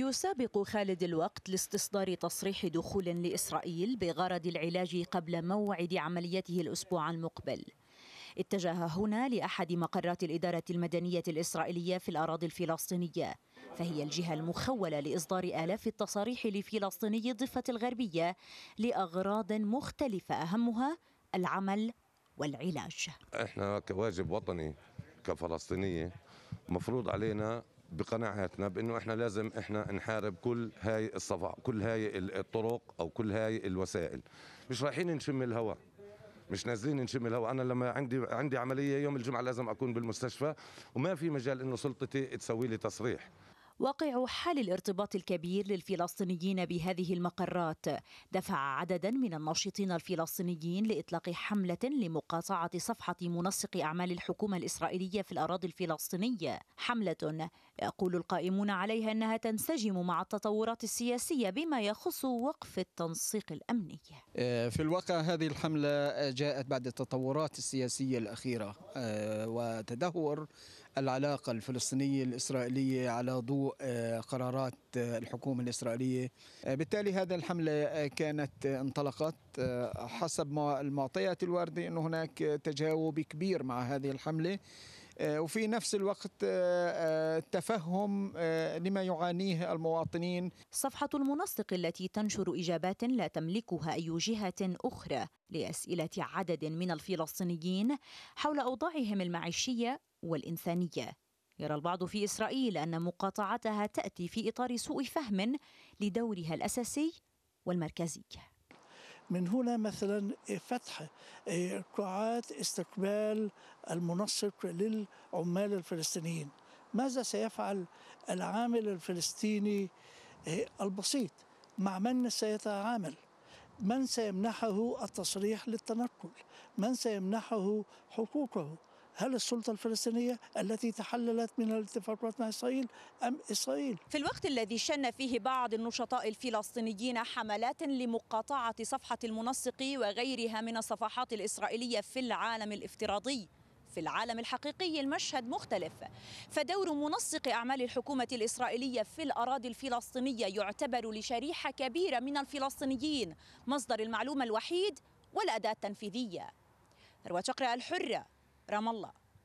يسابق خالد الوقت لاستصدار تصريح دخول لإسرائيل بغرض العلاج قبل موعد عمليته الأسبوع المقبل اتجه هنا لأحد مقرات الإدارة المدنية الإسرائيلية في الأراضي الفلسطينية فهي الجهة المخولة لإصدار آلاف التصاريح لفلسطيني الضفة الغربية لأغراض مختلفة أهمها العمل والعلاج احنا كواجب وطني كفلسطينية مفروض علينا بقناعاتنا بانه احنا لازم احنا نحارب كل هاي الصفع كل هاي الطرق او كل هاي الوسائل مش رايحين نشم الهواء مش نازلين نشم الهواء انا لما عندي عندي عمليه يوم الجمعه لازم اكون بالمستشفى وما في مجال انه سلطتي تسوي لي تصريح واقع حال الارتباط الكبير للفلسطينيين بهذه المقرات دفع عددا من الناشطين الفلسطينيين لاطلاق حمله لمقاطعه صفحه منسق اعمال الحكومه الاسرائيليه في الاراضي الفلسطينيه حمله يقول القائمون عليها انها تنسجم مع التطورات السياسيه بما يخص وقف التنسيق الامني آه، في الواقع هذه الحمله جاءت بعد التطورات السياسيه الاخيره آه، وتدهور العلاقة الفلسطينية الإسرائيلية على ضوء آه، قرارات آه، الحكومة الإسرائيلية آه، بالتالي هذا الحملة كانت انطلقت حسب المعطيات الواردة أن هناك تجاوب كبير مع هذه الحملة آه، وفي نفس الوقت آه، آه، تفهم لما يعانيه المواطنين صفحة المنسق التي تنشر إجابات لا تملكها أي جهة أخرى لأسئلة عدد من الفلسطينيين حول أوضاعهم المعيشية والإنسانية يرى البعض في إسرائيل أن مقاطعتها تأتي في إطار سوء فهم لدورها الأساسي والمركزي من هنا مثلا فتح آه، قاعات استقبال المنسق للعمال الفلسطينيين ماذا سيفعل العامل الفلسطيني آه، البسيط مع من سيتعامل من سيمنحه التصريح للتنقل من سيمنحه حقوقه هل السلطة الفلسطينية التي تحللت من الاتفاقات مع إسرائيل أم إسرائيل في الوقت الذي شن فيه بعض النشطاء الفلسطينيين حملات لمقاطعة صفحة المنسق وغيرها من الصفحات الإسرائيلية في العالم الافتراضي في العالم الحقيقي المشهد مختلف فدور منسق أعمال الحكومة الإسرائيلية في الأراضي الفلسطينية يعتبر لشريحة كبيرة من الفلسطينيين مصدر المعلومة الوحيد والأداة التنفيذية روى تقرا الحرة رام الله